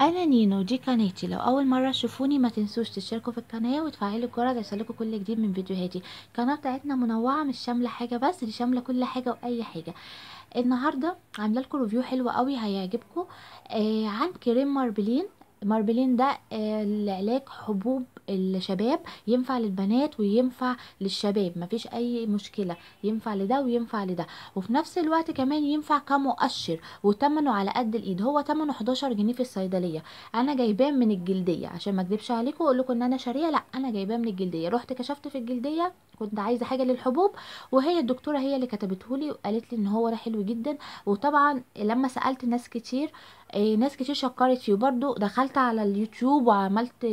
انا نينو دي قناتي لو اول مره تشوفوني ما تنسوش تشتركوا في القناه وتفعلوا الجرس يوصلكم كل جديد من فيديوهاتي القناه بتاعتنا منوعه مش شامله حاجه بس دي شامله كل حاجه واي حاجه النهارده عامله لكم ريفيو حلو قوي هيعجبكم آه عن كريم ماربلين ماربلين ده العلاج آه، حبوب الشباب ينفع للبنات وينفع للشباب مفيش اي مشكله ينفع لده وينفع لده وفي نفس الوقت كمان ينفع كمؤشر وتمنه على قد الايد هو تمنه 11 جنيه في الصيدليه انا جايباه من الجلديه عشان ما اكدبش عليكم واقول لكم ان انا شاريه لا انا جايباه من الجلديه رحت كشفت في الجلديه كنت عايزه حاجه للحبوب وهي الدكتوره هي اللي كتبته لي وقالت لي ان هو ده حلو جدا وطبعا لما سالت ناس كتير آه، ناس كتير شكرت فيه برضو دخلت على اليوتيوب وعملت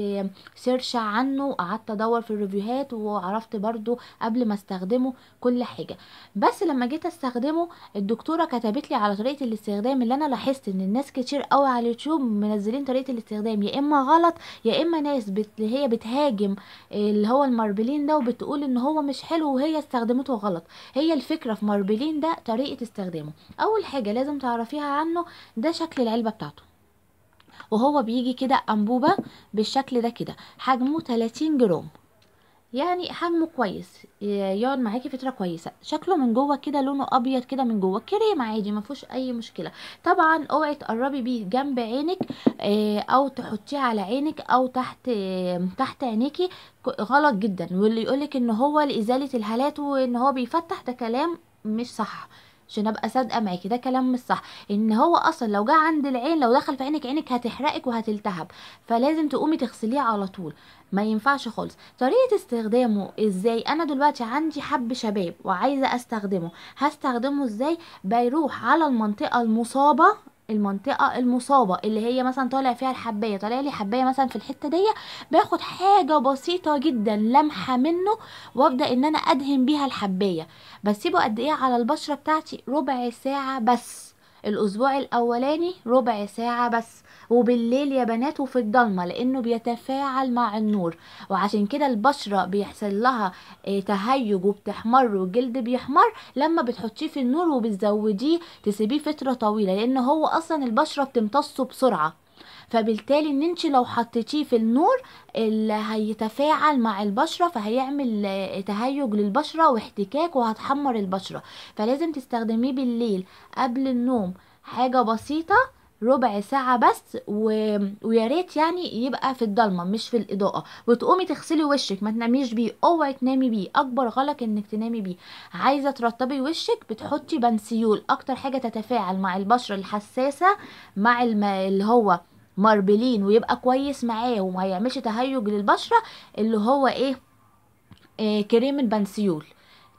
سيرش عنه وقعدت ادور في الريفيوهات وعرفت برضو قبل ما استخدمه كل حاجه بس لما جيت استخدمه الدكتوره كتبت لي على طريقه الاستخدام اللي انا لاحظت ان الناس كتير قوي على اليوتيوب منزلين طريقه الاستخدام يا اما غلط يا اما ناس بت... هي بتهاجم اللي هو الماربلين ده وبتقول ان هو مش حلو وهي استخدمته غلط هي الفكره في ماربلين ده طريقه استخدامه اول حاجه لازم تعرفيها عنه ده شكل العلبه الحلبة بتاعته وهو بيجي كده أنبوبة بالشكل ده كده حجمه 30 جرام يعني حجمه كويس يقعد معاكي فتره كويسه شكله من جوه كده لونه ابيض كده من جوه كريم عادي ما فيهوش اي مشكله طبعا اوعي تقربي بيه جنب عينك آه، او تحطيه على عينك او تحت تحت عينيكي غلط جدا واللي يقولك ان هو لازاله الهالات وان هو بيفتح ده كلام مش صح عشان ابقى صادقه معاكي ده كلام مش صح ان هو اصلا لو جه عند العين لو دخل في عينك عينك هتحرقك وهتلتهب فلازم تقومي تغسليه على طول ما ينفعش خالص طريقه استخدامه ازاي انا دلوقتي عندي حب شباب وعايزه استخدمه هستخدمه ازاي بيروح على المنطقه المصابه المنطقة المصابة اللي هي مثلا طالع فيها الحباية طالع لي حباية مثلا في الحتة دي باخد حاجة بسيطة جدا لمحة منه وابدأ ان انا ادهن بيها الحباية بسيبه قد ايه على البشرة بتاعتي ربع ساعة بس الاسبوع الاولاني ربع ساعه بس وبالليل يا بنات وفي الضلمه لانه بيتفاعل مع النور وعشان كده البشره بيحصل لها آه، تهيج وبتحمر والجلد بيحمر لما بتحطيه في النور وبتزوديه تسيبيه فتره طويله لان هو اصلا البشره بتمتصه بسرعه فبالتالي ان انت لو حطيتيه في النور اللي هيتفاعل مع البشرة فهيعمل آه، تهيج للبشرة واحتكاك وهتحمر البشرة فلازم تستخدميه بالليل قبل النوم حاجة بسيطة ربع ساعة بس و... ويا ريت يعني يبقى في الضلمة مش في الإضاءة وتقومي تغسلي وشك ما تناميش بيه اوعي تنامي بيه أكبر غلط إنك تنامي بيه عايزة ترطبي وشك بتحطي بنسيول أكتر حاجة تتفاعل مع البشرة الحساسة مع الم... اللي هو ماربلين ويبقى كويس معاه وما يعملش تهيج للبشره اللي هو ايه, إيه كريم البنسيول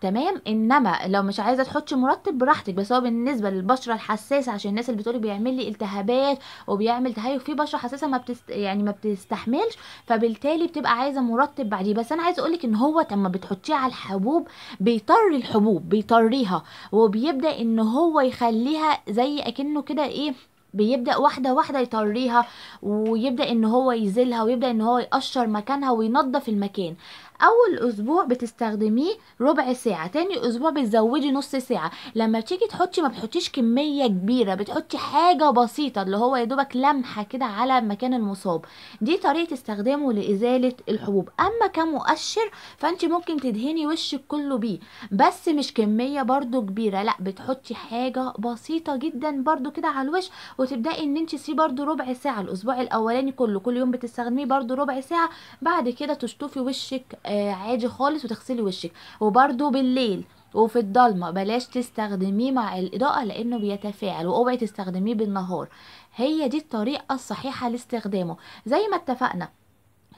تمام انما لو مش عايزه تحطش مرطب براحتك بس هو بالنسبه للبشره الحساسه عشان الناس اللي بتقولي بيعمل لي التهابات وبيعمل تهيج في بشره حساسه ما بتست... يعني ما بتستحملش فبالتالي بتبقى عايزه مرطب بعديه بس انا عايزه اقولك ان هو لما بتحطيه على الحبوب بيطري الحبوب بيطريها وبيبدا ان هو يخليها زي اكنه كده ايه بيبدا واحده واحده يطريها ويبدا ان هو يزيلها ويبدا ان هو يقشر مكانها وينظف المكان اول اسبوع بتستخدميه ربع ساعه تاني اسبوع بتزودي نص ساعه لما بتيجي تحطي ما بتحطيش كميه كبيره بتحطي حاجه بسيطه اللي هو يا دوبك لمحه كده على مكان المصاب دي طريقه استخدامه لازاله الحبوب اما كمؤشر فانت ممكن تدهني وشك كله بيه بس مش كميه برده كبيره لا بتحطي حاجه بسيطه جدا برده كده على الوش وتبداي ان انت سي برده ربع ساعه الاسبوع الاولاني كله كل يوم بتستخدميه برده ربع ساعه بعد كده تشطفي وشك آه، عادي خالص وتغسلي وشك وبرده بالليل وفي الضلمة بلاش تستخدميه مع الإضاءة لأنه بيتفاعل واوعي تستخدميه بالنهار هي دي الطريقة الصحيحة لاستخدامه زي ما اتفقنا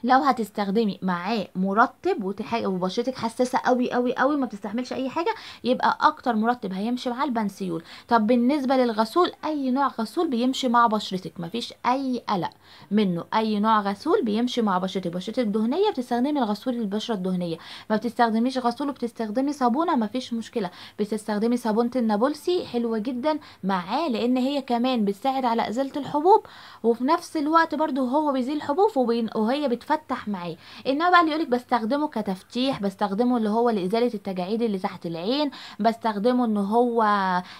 لو هتستخدمي معاه مرطب وبشرتك حساسه قوي قوي قوي ما بتستحملش اي حاجه يبقى اكتر مرطب هيمشي مع البنسيول طب بالنسبه للغسول اي نوع غسول بيمشي مع بشرتك مفيش اي قلق منه اي نوع غسول بيمشي مع بشرتك بشرتك دهنيه بتستخدمي الغسول للبشره الدهنيه ما بتستخدميش غسول وبتستخدمي صابونه مفيش مشكله بتستخدمي صابونه النابلسي حلوه جدا معاه لان هي كمان بتساعد على ازاله الحبوب وفي نفس الوقت برده هو بيزيل الحبوب وهي بت بتتفتح معاه انما بقى اللي يقولك بستخدمه كتفتيح بستخدمه اللي هو لازاله التجاعيد اللي تحت العين بستخدمه ان هو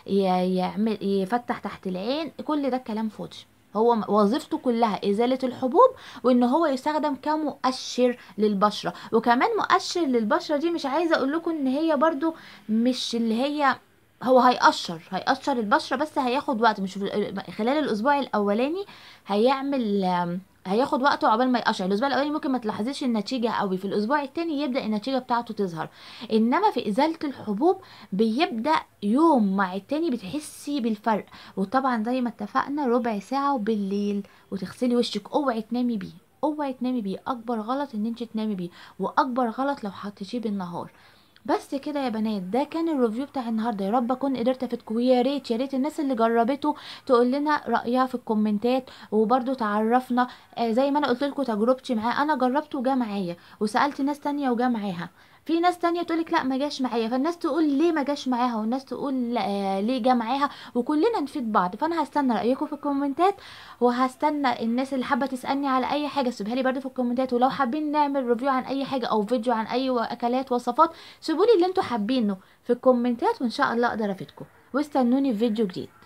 يعمل يفتح تحت العين كل ده كلام فاضي هو وظيفته كلها ازاله الحبوب وان هو يستخدم كمؤشر للبشره وكمان مؤشر للبشره دي مش عايزه اقول لكم ان هي برضو مش اللي هي هو هيقشر هيقشر البشره بس هياخد وقت مش خلال الاسبوع الاولاني هيعمل هياخد وقته عقبال ما يقشع الاسبوع الاولاني ممكن ما تلاحظيش النتيجه قوي في الاسبوع التاني يبدا النتيجه بتاعته تظهر انما في ازاله الحبوب بيبدا يوم مع التاني بتحسي بالفرق وطبعا زي ما اتفقنا ربع ساعه وبالليل وتغسلي وشك اوعي تنامي بيه اوعي تنامي بيه اكبر غلط ان انت تنامي بيه واكبر غلط لو حطيتيه بالنهار بس كده يا بنات ده كان الريفيو بتاع النهارده يا رب اكون قدرت افيدكم ويا ريت يا ريت الناس اللي جربته تقول لنا رايها في الكومنتات وبرده تعرفنا آه، زي ما انا قلت لكم تجربتي معاه انا جربته وجا معايا وسالت ناس تانية وجا معاها في ناس تانية تقولك لا ما جاش معايا فالناس تقول ليه ما جاش معاها والناس تقول آه، ليه جا معاها وكلنا نفيد بعض فانا هستنى رايكم في الكومنتات وهستنى الناس اللي حابه تسالني على اي حاجه سيبها لي برده في الكومنتات ولو حابين نعمل ريفيو عن اي حاجه او فيديو عن اي اكلات وصفات سيبوا لي اللي انتوا حابينه في الكومنتات وان شاء الله اقدر افيدكم واستنوني في فيديو جديد